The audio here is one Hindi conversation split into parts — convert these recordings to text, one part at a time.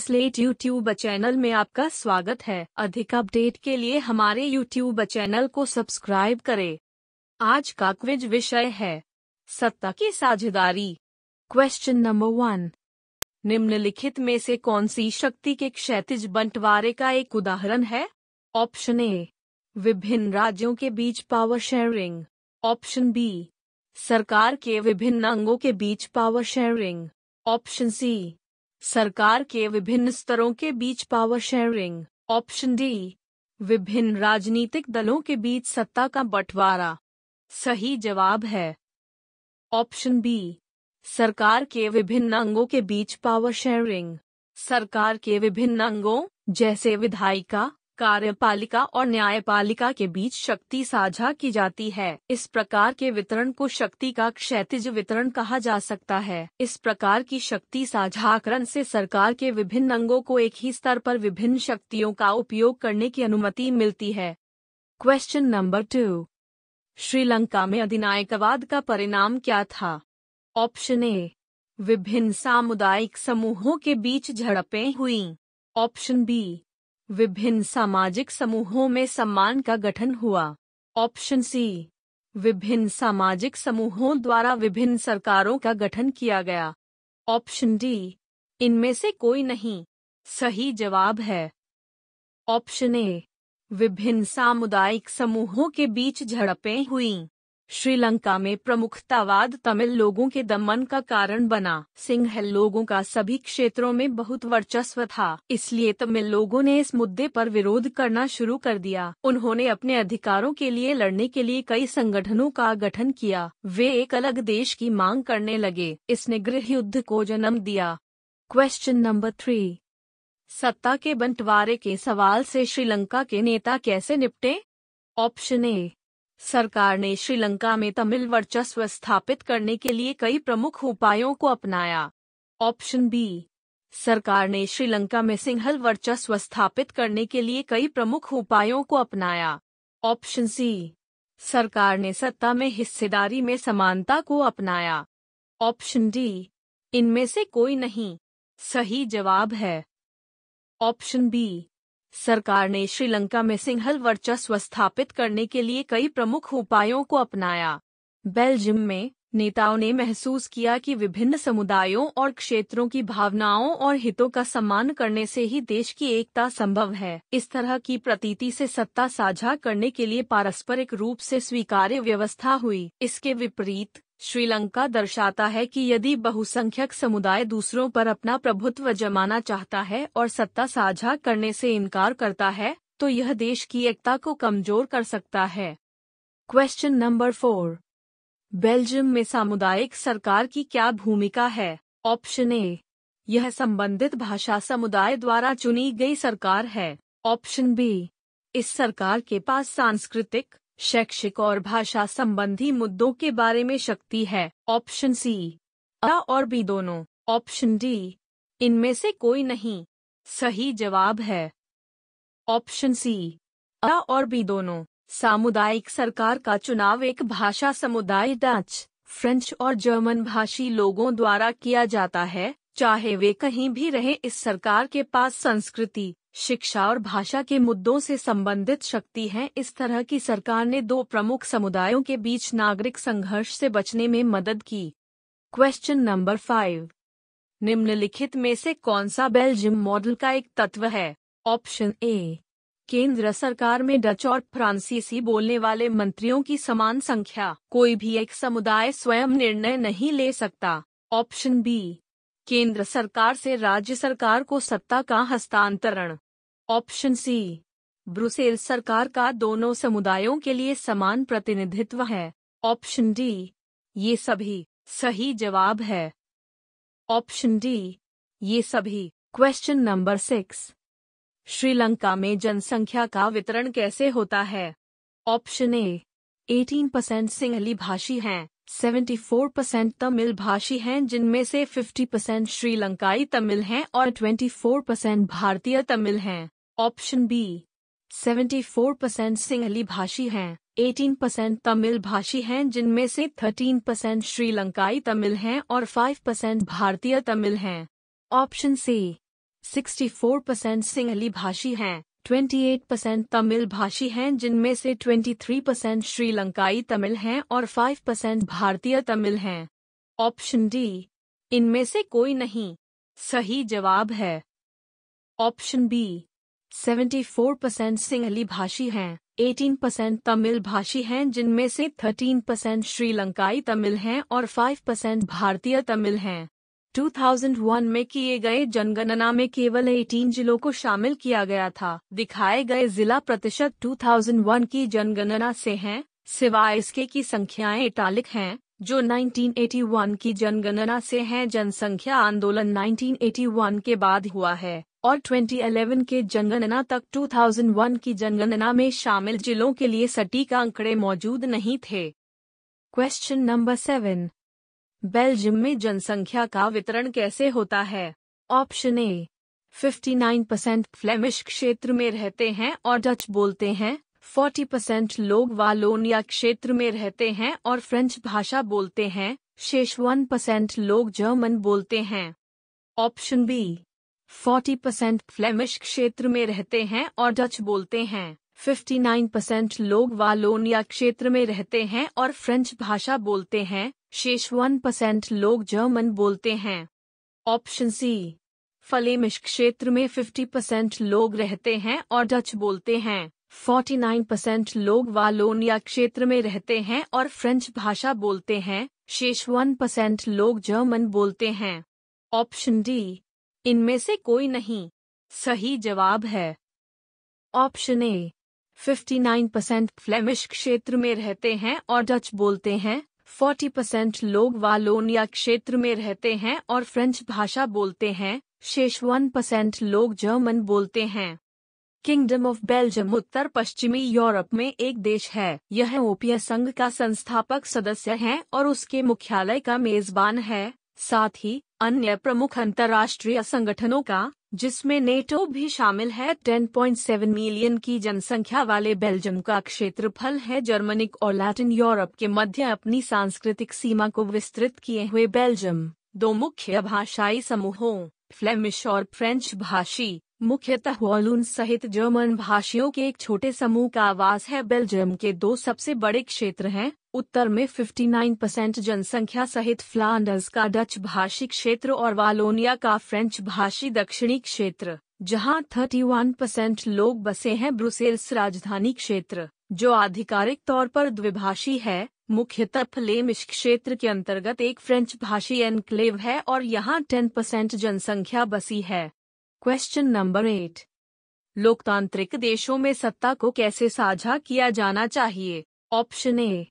स्लेट यूट्यूब चैनल में आपका स्वागत है अधिक अपडेट के लिए हमारे यूट्यूब चैनल को सब्सक्राइब करें। आज का क्विज विषय है सत्ता की साझेदारी क्वेश्चन नंबर वन निम्नलिखित में से कौन सी शक्ति के क्षैतिज बंटवारे का एक उदाहरण है ऑप्शन ए विभिन्न राज्यों के बीच पावर शेयरिंग ऑप्शन बी सरकार के विभिन्न अंगों के बीच पावर शेयरिंग ऑप्शन सी सरकार के विभिन्न स्तरों के बीच पावर शेयरिंग ऑप्शन डी विभिन्न राजनीतिक दलों के बीच सत्ता का बंटवारा सही जवाब है ऑप्शन बी सरकार के विभिन्न अंगों के बीच पावर शेयरिंग सरकार के विभिन्न अंगों जैसे विधायिका कार्यपालिका और न्यायपालिका के बीच शक्ति साझा की जाती है इस प्रकार के वितरण को शक्ति का क्षैतिज वितरण कहा जा सकता है इस प्रकार की शक्ति साझाकरण से सरकार के विभिन्न अंगों को एक ही स्तर पर विभिन्न शक्तियों का उपयोग करने की अनुमति मिलती है क्वेश्चन नंबर टू श्रीलंका में अधिनायकवाद का परिणाम क्या था ऑप्शन ए विभिन्न सामुदायिक समूहों के बीच झड़पें हुई ऑप्शन बी विभिन्न सामाजिक समूहों में सम्मान का गठन हुआ ऑप्शन सी विभिन्न सामाजिक समूहों द्वारा विभिन्न सरकारों का गठन किया गया ऑप्शन डी इनमें से कोई नहीं सही जवाब है ऑप्शन ए विभिन्न सामुदायिक समूहों के बीच झड़पें हुईं श्रीलंका में प्रमुखतावाद तमिल लोगों के दमन का कारण बना सिंघल लोगों का सभी क्षेत्रों में बहुत वर्चस्व था इसलिए तमिल लोगों ने इस मुद्दे पर विरोध करना शुरू कर दिया उन्होंने अपने अधिकारों के लिए लड़ने के लिए कई संगठनों का गठन किया वे एक अलग देश की मांग करने लगे इसने गृह युद्ध को जन्म दिया क्वेश्चन नंबर थ्री सत्ता के बंटवारे के सवाल से श्रीलंका के नेता कैसे निपटे ऑप्शन ए सरकार ने श्रीलंका में तमिल वर्चस्व स्थापित करने के लिए कई प्रमुख उपायों को अपनाया ऑप्शन बी सरकार ने श्रीलंका में सिंहल वर्चस्व स्थापित करने के लिए कई प्रमुख उपायों को अपनाया ऑप्शन सी सरकार ने सत्ता में हिस्सेदारी में समानता को अपनाया ऑप्शन डी इनमें से कोई नहीं सही जवाब है ऑप्शन बी सरकार ने श्रीलंका में सिंहल वर्चस्व स्थापित करने के लिए कई प्रमुख उपायों को अपनाया बेल्जियम में नेताओं ने महसूस किया कि विभिन्न समुदायों और क्षेत्रों की भावनाओं और हितों का सम्मान करने से ही देश की एकता संभव है इस तरह की प्रतीति से सत्ता साझा करने के लिए पारस्परिक रूप से स्वीकार्य व्यवस्था हुई इसके विपरीत श्रीलंका दर्शाता है कि यदि बहुसंख्यक समुदाय दूसरों पर अपना प्रभुत्व जमाना चाहता है और सत्ता साझा करने से इनकार करता है तो यह देश की एकता को कमजोर कर सकता है क्वेश्चन नंबर फोर बेल्जियम में सामुदायिक सरकार की क्या भूमिका है ऑप्शन ए यह संबंधित भाषा समुदाय द्वारा चुनी गई सरकार है ऑप्शन बी इस सरकार के पास सांस्कृतिक शैक्षिक और भाषा संबंधी मुद्दों के बारे में शक्ति है ऑप्शन सी अ और बी दोनों ऑप्शन डी इनमें से कोई नहीं सही जवाब है ऑप्शन सी अ और बी दोनों सामुदायिक सरकार का चुनाव एक भाषा समुदाय डच फ्रेंच और जर्मन भाषी लोगों द्वारा किया जाता है चाहे वे कहीं भी रहे इस सरकार के पास संस्कृति शिक्षा और भाषा के मुद्दों से संबंधित शक्ति है इस तरह की सरकार ने दो प्रमुख समुदायों के बीच नागरिक संघर्ष से बचने में मदद की क्वेश्चन नंबर फाइव निम्नलिखित में से कौन सा बेल्जियम मॉडल का एक तत्व है ऑप्शन ए केंद्र सरकार में डच और फ्रांसीसी बोलने वाले मंत्रियों की समान संख्या कोई भी एक समुदाय स्वयं निर्णय नहीं ले सकता ऑप्शन बी केंद्र सरकार से राज्य सरकार को सत्ता का हस्तांतरण ऑप्शन सी ब्रुसेल सरकार का दोनों समुदायों के लिए समान प्रतिनिधित्व है ऑप्शन डी ये सभी सही जवाब है ऑप्शन डी ये सभी क्वेश्चन नंबर सिक्स श्रीलंका में जनसंख्या का वितरण कैसे होता है ऑप्शन ए 18 परसेंट सिंहली भाषी हैं 74 परसेंट तमिल भाषी हैं जिनमें से 50 परसेंट श्रीलंकाई तमिल हैं और 24 परसेंट भारतीय तमिल हैं ऑप्शन बी 74% सिंहली भाषी हैं 18% तमिल भाषी हैं जिनमें से 13% श्रीलंकाई तमिल हैं और 5% भारतीय तमिल हैं ऑप्शन सी 64% सिंहली भाषी हैं 28% तमिल भाषी हैं जिनमें से 23% श्रीलंकाई तमिल हैं और 5% भारतीय तमिल हैं ऑप्शन डी इनमें से कोई नहीं सही जवाब है ऑप्शन बी 74% सिंहली भाषी हैं 18% तमिल भाषी हैं जिनमें से 13% श्रीलंकाई तमिल हैं और 5% भारतीय तमिल हैं 2001 में किए गए जनगणना में केवल 18 जिलों को शामिल किया गया था दिखाए गए जिला प्रतिशत 2001 की जनगणना से हैं सिवाय इसके की संख्याएं इटालिक हैं जो 1981 की जनगणना से है जनसंख्या आंदोलन 1981 के बाद हुआ है और 2011 के जनगणना तक 2001 की जनगणना में शामिल जिलों के लिए सटीक आंकड़े मौजूद नहीं थे क्वेश्चन नंबर सेवन बेल्जियम में जनसंख्या का वितरण कैसे होता है ऑप्शन ए 59 परसेंट फ्लेमिश क्षेत्र में रहते हैं और डच बोलते हैं 40 परसेंट लोग वालोनिया क्षेत्र में रहते हैं और फ्रेंच भाषा बोलते हैं शेष 1 परसेंट लोग जर्मन बोलते हैं ऑप्शन बी 40 परसेंट फ्लेमिश क्षेत्र में रहते हैं और डच बोलते हैं 59 परसेंट लोग वालोनिया क्षेत्र में रहते हैं और फ्रेंच भाषा बोलते हैं शेष 1 परसेंट लोग जर्मन बोलते हैं ऑप्शन सी फलेमिश क्षेत्र में 50 परसेंट लोग रहते हैं और डच बोलते हैं 49% लोग वालोनिया क्षेत्र में रहते हैं और फ्रेंच भाषा बोलते हैं शेष 1% लोग जर्मन बोलते हैं ऑप्शन डी इनमें से कोई नहीं सही जवाब है ऑप्शन ए 59% फ्लेमिश क्षेत्र में रहते हैं और डच बोलते हैं 40% लोग वालोनिया क्षेत्र में रहते हैं और फ्रेंच भाषा बोलते हैं शेष 1% लोग जर्मन बोलते हैं किंगडम ऑफ बेल्जियम उत्तर पश्चिमी यूरोप में एक देश है यह ओपिया संघ का संस्थापक सदस्य है और उसके मुख्यालय का मेजबान है साथ ही अन्य प्रमुख अंतर्राष्ट्रीय संगठनों का जिसमें नेटो भी शामिल है 10.7 मिलियन की जनसंख्या वाले बेल्जियम का क्षेत्रफल है जर्मनिक और लैटिन यूरोप के मध्य अपनी सांस्कृतिक सीमा को विस्तृत किए हुए बेल्जियम दो मुख्य भाषाई समूहों फ्लेमिश और फ्रेंच भाषी मुख्यतः वॉलून सहित जर्मन भाषियों के एक छोटे समूह का आवास है बेल्जियम के दो सबसे बड़े क्षेत्र हैं उत्तर में 59 परसेंट जनसंख्या सहित फ्लांडर्स का डच भाषी क्षेत्र और वालोनिया का फ्रेंच भाषी दक्षिणी क्षेत्र जहां 31 परसेंट लोग बसे हैं ब्रुसेल्स राजधानी क्षेत्र जो आधिकारिक तौर पर द्विभाषी है मुख्यतः फ्लेमिश क्षेत्र के अंतर्गत एक फ्रेंच भाषी एनक्लेव है और यहाँ टेन परसेंट जनसंख्या बसी है क्वेश्चन नंबर एट लोकतांत्रिक देशों में सत्ता को कैसे साझा किया जाना चाहिए ऑप्शन ए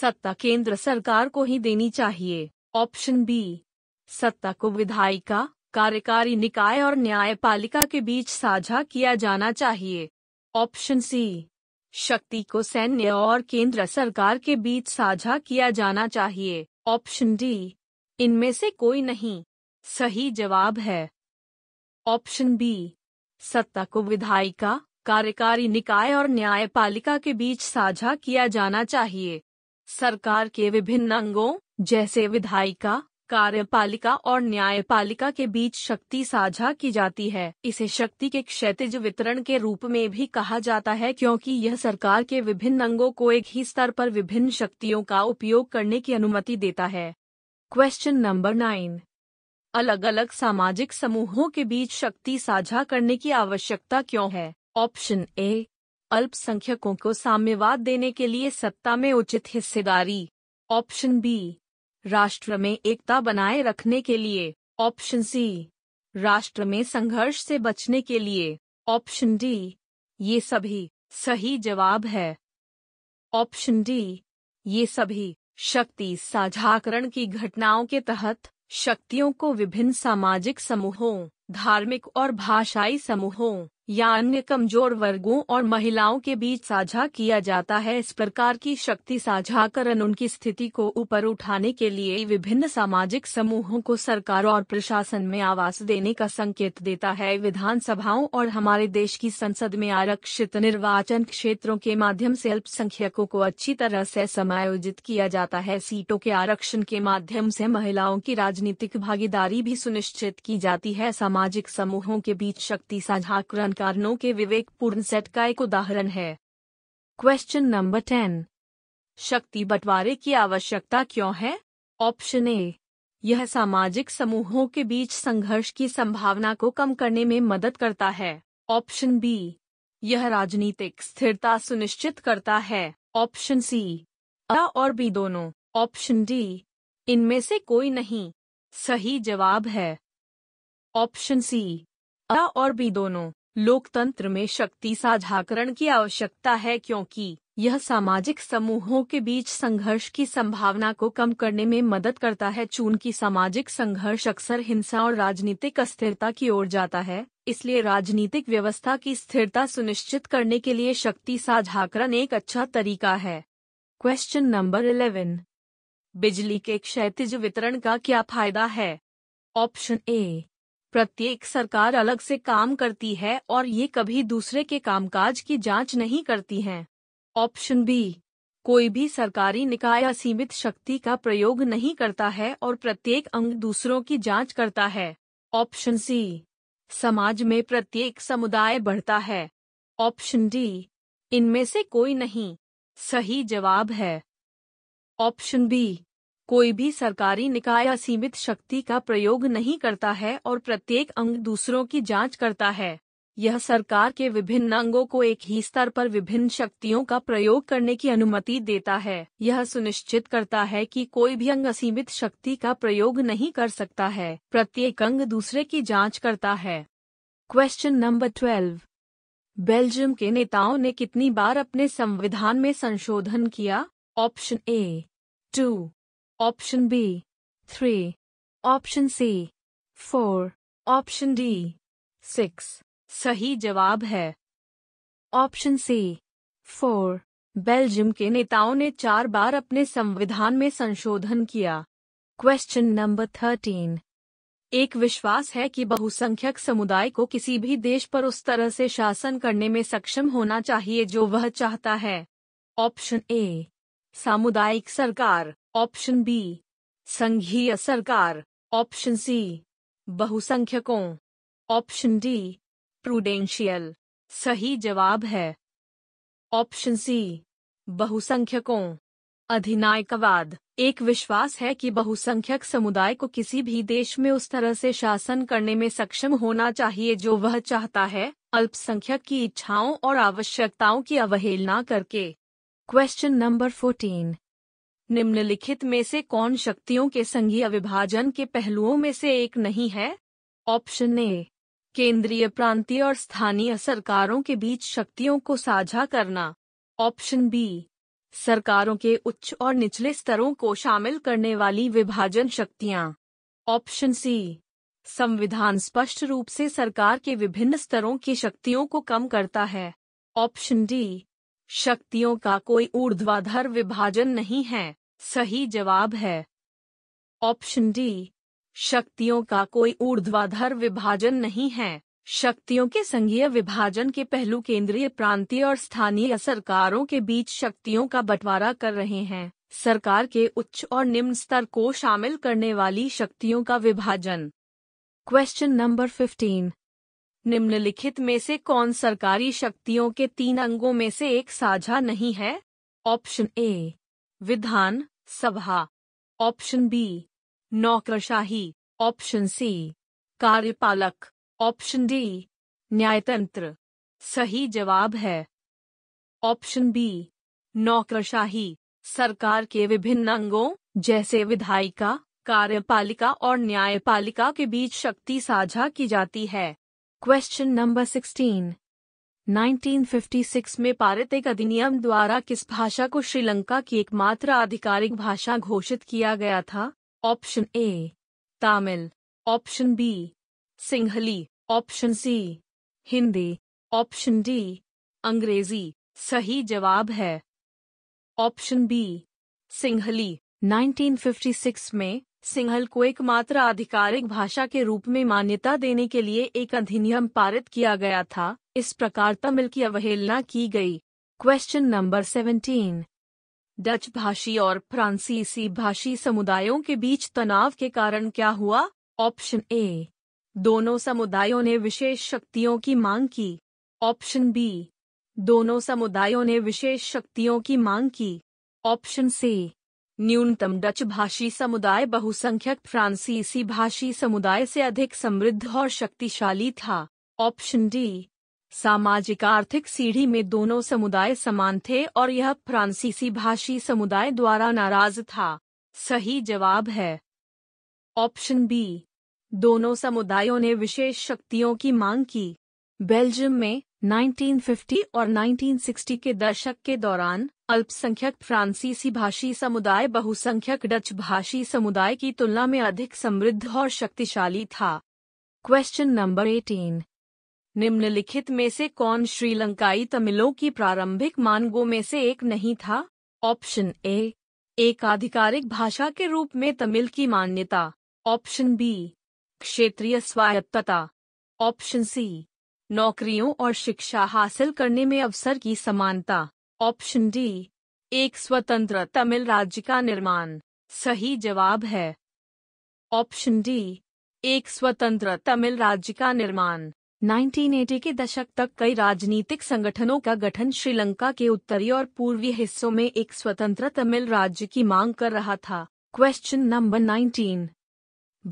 सत्ता केंद्र सरकार को ही देनी चाहिए ऑप्शन बी सत्ता को विधायिका कार्यकारी निकाय और न्यायपालिका के बीच साझा किया जाना चाहिए ऑप्शन सी शक्ति को सैन्य और केंद्र सरकार के बीच साझा किया जाना चाहिए ऑप्शन डी इनमें से कोई नहीं सही जवाब है ऑप्शन बी सत्ता को विधायिका कार्यकारी निकाय और न्यायपालिका के बीच साझा किया जाना चाहिए सरकार के विभिन्न अंगों जैसे विधायिका कार्यपालिका और न्यायपालिका के बीच शक्ति साझा की जाती है इसे शक्ति के क्षेत्रज वितरण के रूप में भी कहा जाता है क्योंकि यह सरकार के विभिन्न अंगों को एक ही स्तर पर विभिन्न शक्तियों का उपयोग करने की अनुमति देता है क्वेश्चन नंबर नाइन अलग अलग सामाजिक समूहों के बीच शक्ति साझा करने की आवश्यकता क्यों है ऑप्शन ए अल्पसंख्यकों को साम्यवाद देने के लिए सत्ता में उचित हिस्सेदारी ऑप्शन बी राष्ट्र में एकता बनाए रखने के लिए ऑप्शन सी राष्ट्र में संघर्ष से बचने के लिए ऑप्शन डी ये सभी सही जवाब है ऑप्शन डी ये सभी शक्ति साझाकरण की घटनाओं के तहत शक्तियों को विभिन्न सामाजिक समूहों धार्मिक और भाषाई समूहों या अन्य कमजोर वर्गों और महिलाओं के बीच साझा किया जाता है इस प्रकार की शक्ति साझा करण उनकी स्थिति को ऊपर उठाने के लिए विभिन्न सामाजिक समूहों को सरकार और प्रशासन में आवास देने का संकेत देता है विधानसभाओं और हमारे देश की संसद में आरक्षित निर्वाचन क्षेत्रों के माध्यम से अल्पसंख्यकों को अच्छी तरह से समायोजित किया जाता है सीटों के आरक्षण के माध्यम से महिलाओं की राजनीतिक भागीदारी भी सुनिश्चित की जाती है सामाजिक समूहों के बीच शक्ति साझाकरण कारणों के विवेकपूर्ण सेट का एक उदाहरण है क्वेश्चन नंबर टेन शक्ति बंटवारे की आवश्यकता क्यों है ऑप्शन ए यह सामाजिक समूहों के बीच संघर्ष की संभावना को कम करने में मदद करता है ऑप्शन बी यह राजनीतिक स्थिरता सुनिश्चित करता है ऑप्शन सी अ और बी दोनों ऑप्शन डी इनमें से कोई नहीं सही जवाब है ऑप्शन सी अ और बी दोनों लोकतंत्र में शक्ति साझाकरण की आवश्यकता है क्योंकि यह सामाजिक समूहों के बीच संघर्ष की संभावना को कम करने में मदद करता है चूंकि सामाजिक संघर्ष अक्सर हिंसा और राजनीतिक अस्थिरता की ओर जाता है इसलिए राजनीतिक व्यवस्था की स्थिरता सुनिश्चित करने के लिए शक्ति साझाकरण एक अच्छा तरीका है क्वेश्चन नंबर इलेवन बिजली के क्षैतिज वितरण का क्या फायदा है ऑप्शन ए प्रत्येक सरकार अलग से काम करती है और ये कभी दूसरे के कामकाज की जांच नहीं करती हैं। ऑप्शन बी कोई भी सरकारी निकाय असीमित शक्ति का प्रयोग नहीं करता है और प्रत्येक अंग दूसरों की जांच करता है ऑप्शन सी समाज में प्रत्येक समुदाय बढ़ता है ऑप्शन डी इनमें से कोई नहीं सही जवाब है ऑप्शन बी कोई भी सरकारी निकाय असीमित शक्ति का प्रयोग नहीं करता है और प्रत्येक अंग दूसरों की जांच करता है यह सरकार के विभिन्न अंगों को एक ही स्तर पर विभिन्न शक्तियों का प्रयोग करने की अनुमति देता है यह सुनिश्चित करता है कि कोई भी अंग असीमित शक्ति का प्रयोग नहीं कर सकता है प्रत्येक अंग दूसरे की जांच करता है क्वेश्चन नंबर ट्वेल्व बेल्जियम के नेताओं ने कितनी बार अपने संविधान में संशोधन किया option A two Option B. 3. Option C. 4. Option D. 6. सही जवाब है ऑप्शन सी फोर बेल्जियम के नेताओं ने चार बार अपने संविधान में संशोधन किया क्वेश्चन नंबर थर्टीन एक विश्वास है कि बहुसंख्यक समुदाय को किसी भी देश पर उस तरह से शासन करने में सक्षम होना चाहिए जो वह चाहता है ऑप्शन ए सामुदायिक सरकार ऑप्शन बी संघीय सरकार ऑप्शन सी बहुसंख्यकों ऑप्शन डी प्रूडेंशियल सही जवाब है ऑप्शन सी बहुसंख्यकों अधिनायकवाद एक विश्वास है कि बहुसंख्यक समुदाय को किसी भी देश में उस तरह से शासन करने में सक्षम होना चाहिए जो वह चाहता है अल्पसंख्यक की इच्छाओं और आवश्यकताओं की अवहेलना करके क्वेश्चन नंबर फोर्टीन निम्नलिखित में से कौन शक्तियों के संघीय विभाजन के पहलुओं में से एक नहीं है ऑप्शन ए केंद्रीय प्रांतीय और स्थानीय सरकारों के बीच शक्तियों को साझा करना ऑप्शन बी सरकारों के उच्च और निचले स्तरों को शामिल करने वाली विभाजन शक्तियाँ ऑप्शन सी संविधान स्पष्ट रूप से सरकार के विभिन्न स्तरों की शक्तियों को कम करता है ऑप्शन डी शक्तियों का कोई ऊर्ध्वाधर विभाजन नहीं है सही जवाब है ऑप्शन डी शक्तियों का कोई ऊर्ध्वाधर विभाजन नहीं है शक्तियों के संघीय विभाजन के पहलू केंद्रीय प्रांतीय और स्थानीय सरकारों के बीच शक्तियों का बंटवारा कर रहे हैं सरकार के उच्च और निम्न स्तर को शामिल करने वाली शक्तियों का विभाजन क्वेश्चन नंबर फिफ्टीन निम्नलिखित में से कौन सरकारी शक्तियों के तीन अंगों में से एक साझा नहीं है ऑप्शन ए विधान सभा ऑप्शन बी नौकरशाही ऑप्शन सी कार्यपालक ऑप्शन डी न्यायतंत्र सही जवाब है ऑप्शन बी नौकरशाही सरकार के विभिन्न अंगों जैसे विधायिका कार्यपालिका और न्यायपालिका के बीच शक्ति साझा की जाती है क्वेश्चन नंबर 16 1956 में पारित एक अधिनियम द्वारा किस भाषा को श्रीलंका की एकमात्र आधिकारिक भाषा घोषित किया गया था option A Tamil option B Sinhala option C Hindi option D अंग्रेजी सही जवाब है ऑप्शन बी सिंहली 1956 में सिंहल को एकमात्र आधिकारिक भाषा के रूप में मान्यता देने के लिए एक अधिनियम पारित किया गया था इस प्रकार तमिल की अवहेलना की गई क्वेश्चन नंबर 17 डच भाषी और फ्रांसीसी भाषी समुदायों के बीच तनाव के कारण क्या हुआ ऑप्शन ए दोनों समुदायों ने विशेष शक्तियों की मांग की ऑप्शन बी दोनों समुदायों ने विशेष शक्तियों की मांग की ऑप्शन सी न्यूनतम डच भाषी समुदाय बहुसंख्यक फ्रांसीसी भाषी समुदाय से अधिक समृद्ध और शक्तिशाली था ऑप्शन डी सामाजिक आर्थिक सीढ़ी में दोनों समुदाय समान थे और यह फ्रांसीसी भाषी समुदाय द्वारा नाराज था सही जवाब है ऑप्शन बी दोनों समुदायों ने विशेष शक्तियों की मांग की बेल्जियम में 1950 और 1960 के दशक के दौरान अल्पसंख्यक फ्रांसीसी भाषी समुदाय बहुसंख्यक डच भाषी समुदाय की तुलना में अधिक समृद्ध और शक्तिशाली था क्वेश्चन नंबर 18 निम्नलिखित में से कौन श्रीलंकाई तमिलों की प्रारंभिक मानगो में से एक नहीं था ऑप्शन ए एक आधिकारिक भाषा के रूप में तमिल की मान्यता ऑप्शन बी क्षेत्रीय स्वायत्तता ऑप्शन सी नौकरियों और शिक्षा हासिल करने में अवसर की समानता ऑप्शन डी एक स्वतंत्र तमिल राज्य का निर्माण सही जवाब है ऑप्शन डी एक स्वतंत्र तमिल राज्य का निर्माण 1980 के दशक तक कई राजनीतिक संगठनों का गठन श्रीलंका के उत्तरी और पूर्वी हिस्सों में एक स्वतंत्र तमिल राज्य की मांग कर रहा था क्वेश्चन नंबर नाइनटीन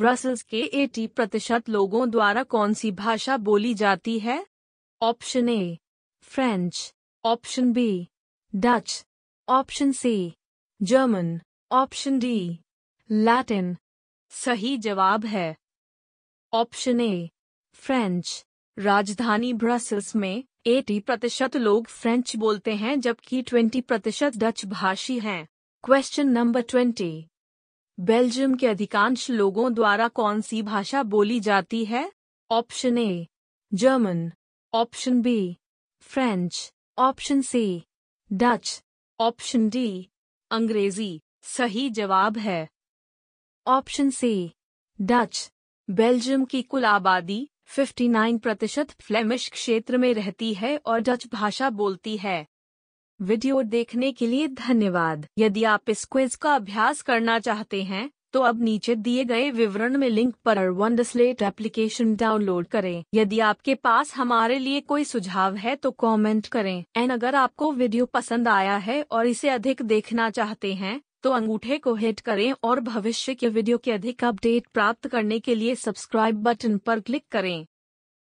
ब्रसल्स के 80 प्रतिशत लोगों द्वारा कौन सी भाषा बोली जाती है option A French option B Dutch option C German option D Latin सही जवाब है ऑप्शन ए फ्रेंच राजधानी ब्रसल्स में 80 प्रतिशत लोग फ्रेंच बोलते हैं जबकि 20 प्रतिशत डच भाषी हैं क्वेश्चन नंबर ट्वेंटी बेल्जियम के अधिकांश लोगों द्वारा कौन सी भाषा बोली जाती है option A German option B French option C Dutch option D अंग्रेजी सही जवाब है ऑप्शन सी डच बेल्जियम की कुल आबादी 59 प्रतिशत फ्लेमिश क्षेत्र में रहती है और डच भाषा बोलती है वीडियो देखने के लिए धन्यवाद यदि आप इस क्विज का अभ्यास करना चाहते हैं तो अब नीचे दिए गए विवरण में लिंक पर अरवन स्लेट एप्लीकेशन डाउनलोड करें यदि आपके पास हमारे लिए कोई सुझाव है तो कमेंट करें एंड अगर आपको वीडियो पसंद आया है और इसे अधिक देखना चाहते हैं तो अंगूठे को हिट करें और भविष्य के वीडियो के अधिक अपडेट प्राप्त करने के लिए सब्सक्राइब बटन पर क्लिक करें